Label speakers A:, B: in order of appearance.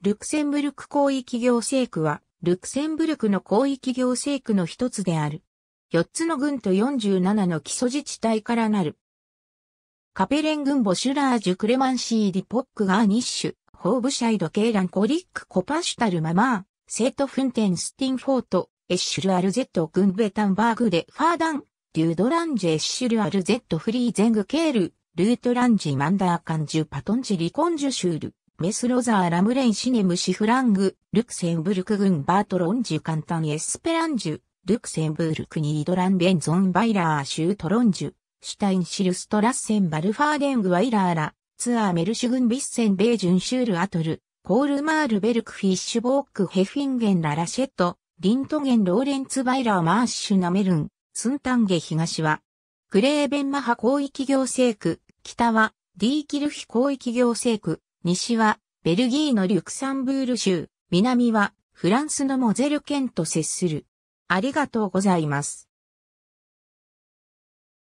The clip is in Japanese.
A: ルクセンブルク広域行政区は、ルクセ
B: ンブルクの広域行政区の一つである。四つの郡と47の基礎自治体からなる。カペレン郡ボシュラージュクレマンシーディポックガーニッシュ、ホーブシャイドケーランコリックコパシュタルママー、セートフンテンスティンフォート、エッシュルアルゼット郡ベタンバーグでファーダン、デュードランジェエッシュルアルゼットフリーゼングケール、ルートランジマンダーカンジュパトンジリコンジュシュール。メスロザー・ラムレン・シネム・シフラング、ルクセンブルク軍バートロンジュカンタン・エスペランジュ、ルクセンブルクニードランベンゾン・バイラー・シュートロンジュ、シュタイン・シルストラッセン・バルファーデング・ワイラーラ、ツアー・メルシュ軍ビッセン・ベージュン・シュール・アトル、コール・マール・ベルク・フィッシュ・ボーク・ヘフィンゲン・ラ・ラシェット、リントゲン・ローレンツ・バイラー・マーシュ・ナメルン、スンタンゲ東は、クレーベンマハ広域行政区、北は、ディーキルヒ広域行政区、西はベルギーのリュクサンブール州、南はフランスのモゼル
A: 県と接する。ありがとうございます。